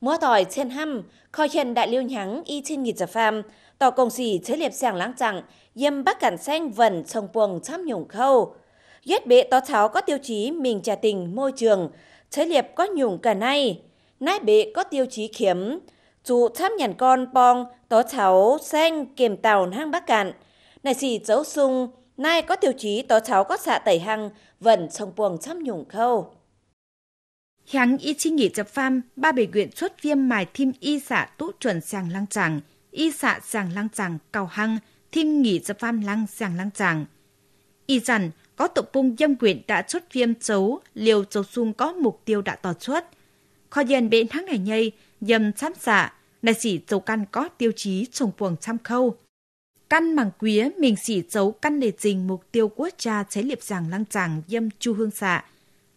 mua tỏi trên hâm khoi chân đại liêu nhắng y trên nghịt giả phàm, tỏ công sĩ chế liệp sàng lãng chẳng, dâm bác cảnh xanh vẩn trong buồng chăm nhũng khâu. Giết bệ tỏ cháu có tiêu chí mình trả tình môi trường, chế liệp có nhũng cả nay, nay bệ có tiêu chí khiếm, chủ chăm nhàn con pong tỏ cháu xanh kiềm tàu hang bác cạn, này xì dấu sung, nay có tiêu chí tỏ cháu có xạ tẩy hăng vẩn trong buồng chăm nhũng khâu kháng y chi nghỉ chập pham, ba bể quyện xuất viêm mài thêm y xạ tụ chuẩn sàng lăng tràng, y xạ sàng lăng tràng cầu hăng, thêm nghỉ chập pham lăng sàng lăng tràng. Y rằng có tục bung dâm quyện đã xuất viêm chấu, liều chấu xung có mục tiêu đã tỏ xuất. kho dân bệ tháng này nhây, dâm xám xạ, này xỉ chấu căn có tiêu chí trùng buồng chăm khâu. Căn màng quía mình xỉ chấu căn đề trình mục tiêu quốc gia chế liệp sàng lăng tràng dâm chu hương xạ,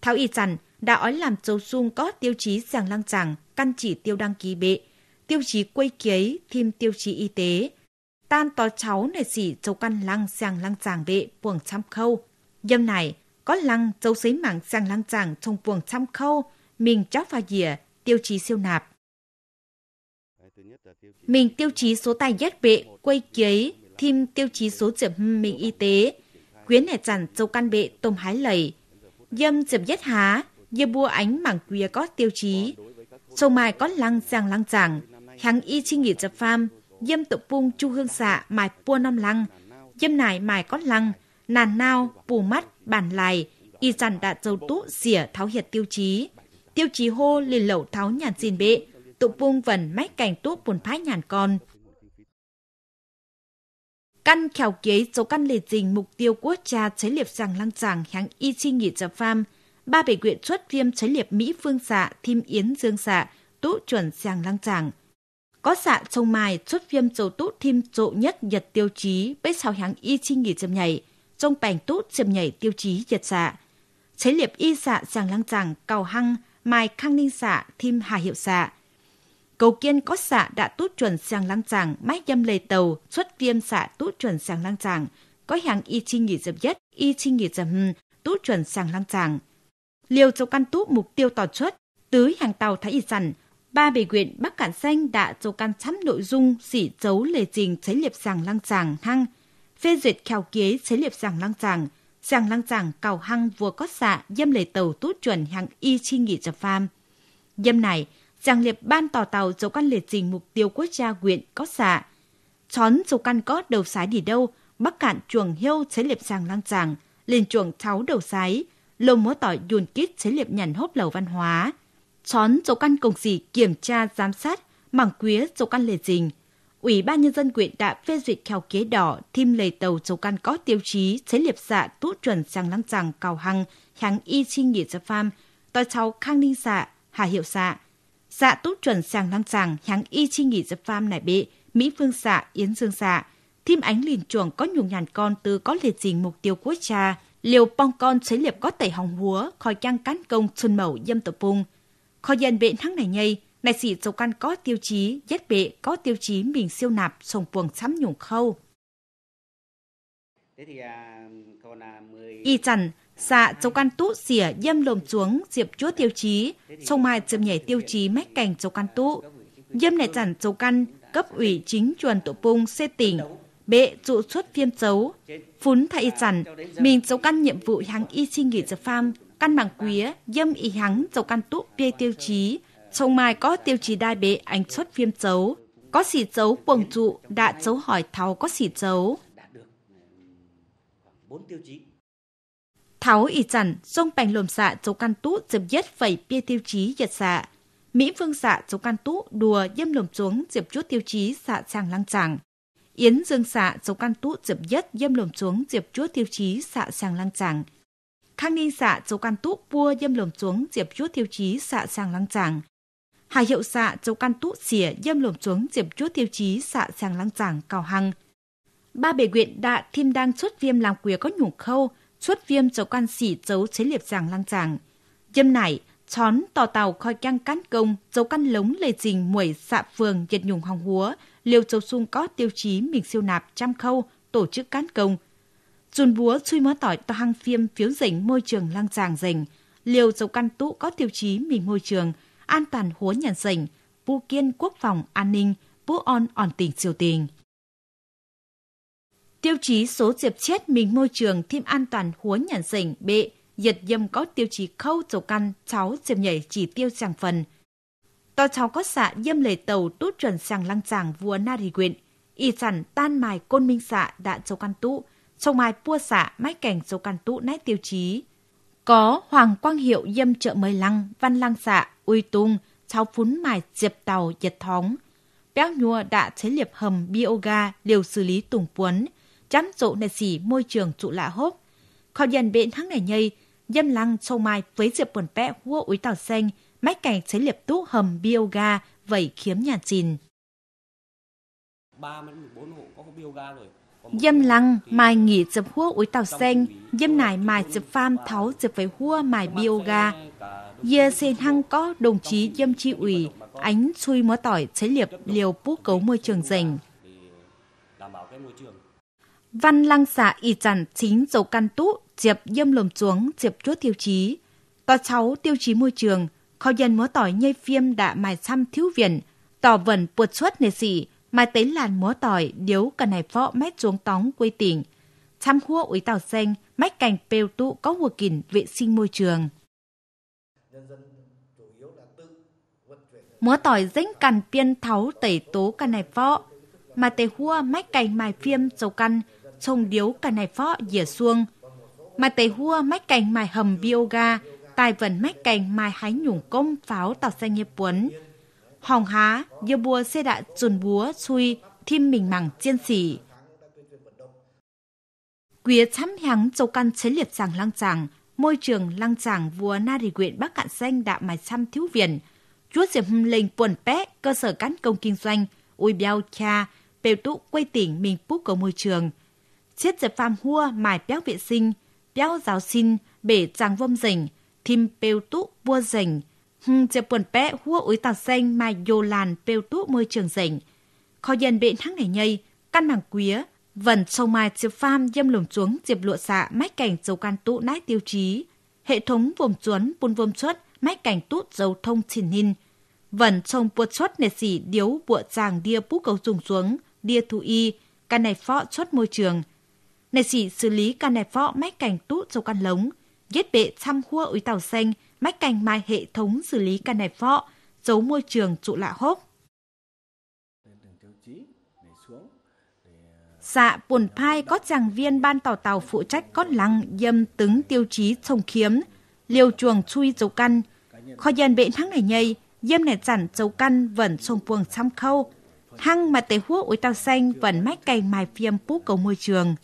Thảo y rằng đã ói làm châu sung có tiêu chí giảng lăng rằng căn chỉ tiêu đăng ký bệ, tiêu chí quây kế thêm tiêu chí y tế. Tan to cháu này xỉ châu căn lăng giảng lăng giảng bệ buồng trăm khâu. Dâm này có lăng châu xấy mảng giảng lăng giảng trong buồng trăm khâu, mình chóc pha dìa tiêu chí siêu nạp. Mình tiêu chí số tài giác bệ quây kế thêm tiêu chí số trưởng mình y tế. Quyến này chẳng châu căn bệ tôm hái lầy, Dâm dập dết há, dơ bua ánh mảng quia có tiêu chí. Sông mai có lăng giang lăng giảng, hàng y chi nghỉ dập pham, dâm tự bung chu hương xạ mài pua năm lăng, dâm nải mài có lăng, nàn nao, pù mắt, bản lài, y dằn đã dầu tú xỉa tháo hiệt tiêu chí. Tiêu chí hô lì lẩu tháo nhàn xin bệ, tụ bung vần mách cảnh tú buồn phái nhàn con căn khảo kế số căn lệ trình mục tiêu quốc gia chế liệp rằng lăng giảng hãng y chi nghỉ giờ pham, ba bể quyện xuất viêm chế liệp Mỹ phương xạ, dạ, thim yến dương xạ, dạ, tụ chuẩn giàng lăng giảng. Có xạ sông mài xuất viêm dầu tụ thim trộ nhất nhật tiêu chí, bế sau hãng y chi nghỉ dầm nhảy, trong bành tụ dầm nhảy tiêu chí nhật xạ. Dạ. Chế liệp y xạ giàng lăng giảng, cầu hăng, mài khang ninh xạ, thim hà hiệu xạ, Cầu Kiên có xạ đã tút chuẩn sang lăng tràng, máy dâm lề tàu, xuất viêm xạ tút chuẩn sang lăng tràng, có hàng y chi nghỉ dập nhất, y chi nghỉ dập hừm, tút chuẩn sang lăng tràng. Liều châu căn tú mục tiêu tỏ xuất tứ hàng tàu thái y sẵn, ba bề quyện Bắc cản Xanh đã châu căn chấm nội dung xỉ dấu lề trình chế liệp sàng lăng tràng hăng, phê duyệt khảo kế chế liệp sàng lăng tràng, sàng lăng tràng cầu hăng vừa có xạ dâm lề tàu tút chuẩn hàng y chi nghỉ dập pham. Dâm này, giang liệp ban tỏ tàu dấu căn liệt trình mục tiêu quốc gia huyện có xạ. Chón dấu căn có đầu sái đi đâu, bắc cạn chuồng hiêu chế liệp sàng lang tràng, lên chuồng cháu đầu sái, lồng múa tỏi dùn kít chế liệp nhằn hốp lầu văn hóa. Chón dấu căn cùng gì kiểm tra giám sát, mảng quía dấu căn liệt trình. Ủy ban nhân dân huyện đã phê duyệt kheo kế đỏ thêm lầy tàu dấu căn có tiêu chí chế liệp xạ tút chuẩn sàng lăng tràng cao hăng, hàng y chi nghỉ gia pham, tòa cháu khang ninh xạ hà hiệu xạ dạ tốt chuẩn sàng năng sàng hàng y chi nghỉ dập pham nải bị Mỹ phương xạ, dạ, Yến dương xạ. Dạ. Thêm ánh liền chuồng có nhùng nhàn con từ có liệt dình mục tiêu quốc cha, liều bong con chế liệp có tẩy hồng húa, khỏi trang cán công xuân mẫu dâm tập vùng. Khỏi dần bệ thắng này nhây, này sĩ dầu căn có tiêu chí, dết bệ có tiêu chí mình siêu nạp sồng buồng sắm nhùng khâu. À, à, y chằn, xạ cháu căn tú xỉa dâm lồm xuống diệp chúa tiêu chí, sông mai châm nhảy tiêu chí mách cảnh cháu căn tú. Dâm này chằn cháu căn cấp ủy chính chuẩn tổ bung xê tỉnh, bệ trụ xuất phiên chấu. Phún thay y chằn, mình cháu căn nhiệm vụ hắn y xin nghỉ giờ pham, căn bằng quía, dâm y hắn cháu căn tú bê tiêu chí, sông mai có tiêu chí đai bệ ảnh xuất phiên chấu. Có xỉ chấu quần trụ, đã chấu hỏi tháo có xỉ chấu bốn tiêu chí. Tháo y chẳng, sông bành lồm xạ châu can tú dịp nhất phẩy bia tiêu chí giật xạ. Mỹ phương xạ châu can tú đùa dâm lồm xuống dịp chút tiêu chí xạ chàng lăng chàng. Yến dương xạ châu can tú dịp nhất dâm lồm xuống dịp chút tiêu chí xạ chàng lăng chàng. Khang ninh xạ châu can tú bua dâm lồm xuống dịp chút tiêu chí xạ chàng lăng chàng. Hà hiệu xạ châu can tú xỉa dâm lồm xuống dịp chút tiêu chí xạ chàng lăng chàng cao hăng – ba bể quyện đạ thêm đang chốt viêm làm quìa có nhủng khâu, chốt viêm cho quan sĩ chấu chế liệp giảng lang giảng. Dâm nải, chón tò tàu khoi căng cán công, dấu căn lống lề trình muổi xạ phường nhật nhùng hòng húa, liều châu sung có tiêu chí mình siêu nạp trăm khâu, tổ chức cán công. Dùn búa suy mó tỏi to hăng phiêm phiếu rỉnh môi trường lang giàng rỉnh, liều dấu căn tụ có tiêu chí mình môi trường, an toàn húa nhàn rỉnh, bu kiên quốc phòng an ninh, bu on on tình triều tình. Tiêu chí số diệp chết mình môi trường thêm an toàn húa nhàn rỉnh bệ, giật dâm có tiêu chí khâu dầu căn cháu diệp nhảy chỉ tiêu chẳng phần. to cháu có xạ dâm lề tàu tút chuẩn sàng lăng chàng vua na nari quyện. Y chẳng tan mài côn minh xạ đã dầu căn tụ, sông mai pua xạ mái cảnh dầu căn tụ nái tiêu chí. Có Hoàng Quang Hiệu dâm chợ mời lăng, văn lăng xạ, uy tung, cháu phún mài diệp tàu giật thóng. Béo nhua đã chế liệp hầm bioga liều xử lý tùng puấn, chắn dụ nè xỉ môi trường trụ lạ hốp. Khó dần bệnh thắng nẻ nhây, dâm lăng sâu mai với diệp buồn bẽ hua úi tàu xanh, mách cảnh chế liệp tú hầm bioga vẩy khiếm nhà chìn. Dâm lăng mai nghỉ dập hua úi tàu xanh, dâm nải mai dập pham tháo dập với hua mai bioga. Dìa xe hăng có đồng chí dâm chi ủy, ánh xui mó tỏi chế liệp liều bú cấu môi trường rành văn lăng xạ y chẳng chính dầu căn tú diệp dâm lồm xuống diệp chuốt tiêu chí có cháu tiêu chí môi trường kho dân múa tỏi nhây phim đã mài xăm thiếu viện tỏ vẩn buột xuất nề sĩ mài tới làn múa tỏi điếu cần này phó mét xuống tóng quê tỉnh chăm khua ủy tàu xanh mách cành pêu tụ có hùa kỳn vệ sinh môi trường múa tỏi dính cằn piên tháo tẩy tố căn này phó mà tề hua mách cành mài phim dầu căn trông điếu cả này phó dìa xuông. Mà tầy hua mách cành mài hầm bioga, tài vần mách cành mài hái nhủng công pháo tàu xanh nghiệp quấn. Hòng há, dơ bùa xe đạ trùn búa chui, thêm mình mẳng chiên xỉ. Quyế chăm hắng châu căn chế liệt chàng lăng chàng, môi trường lăng chàng vua na rì quyện bắc cạn xanh đạ mài chăm thiếu viện. Chúa diệp hâm linh buồn pé, cơ sở cán công kinh doanh, ui béo cha, bèo tụ quay tỉnh mình bút cầu môi trường – chết dẹp phàm hua mài béo vệ sinh, béo giáo xin, bể tràng vôm rỉnh, thim pêu tụ vua rỉnh, hưng dẹp quần bé hua ối tạc xanh mài dô làn pêu tụ môi trường rỉnh. kho dần bệnh hăng này nhây, căn mảng quía, vần sông mai dẹp pham dâm lùm chuống dẹp lụa xạ mách cảnh dầu can tụ nái tiêu chí. Hệ thống vùng chuốn bùn vôm chuốt mách cảnh tút dầu thông chìn ninh. Vần sông buột chuốt nệt xỉ điếu bụa tràng đia bú cầu dùng xuống, đia thu y, căn này phọ chuốt môi trường – này chỉ xử lý can nẹp võ mách cành tút dầu can lống, giết bệ chăm khua úi tàu xanh, mách cành mai hệ thống xử lý can nẹp võ, giấu môi trường trụ lạ hốc. Dạ, buồn phai có chàng viên ban tàu tàu phụ trách con lăng dâm tứng tiêu chí sông khiếm, liều chuồng chui dấu căn. Khó dân bệ thắng này nhây, dâm này chẳng dấu căn vẫn sông puồng xăm khâu. Thăng mà tế hua ối tàu xanh vẫn mách cày mài phiêm bú cầu môi trường.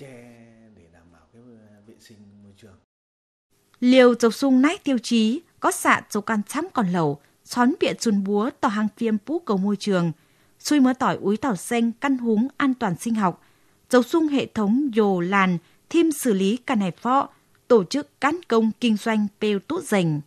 liều dầu sung nách tiêu chí, có xạ dầu can chăm còn lẩu, xón bịa chun búa tỏ hàng phiêm bú cầu môi trường, xui mỡ tỏi úi tảo xanh căn húng an toàn sinh học, dầu sung hệ thống dồ làn, thêm xử lý cả nải phọ, tổ chức cán công kinh doanh pêu tốt dành.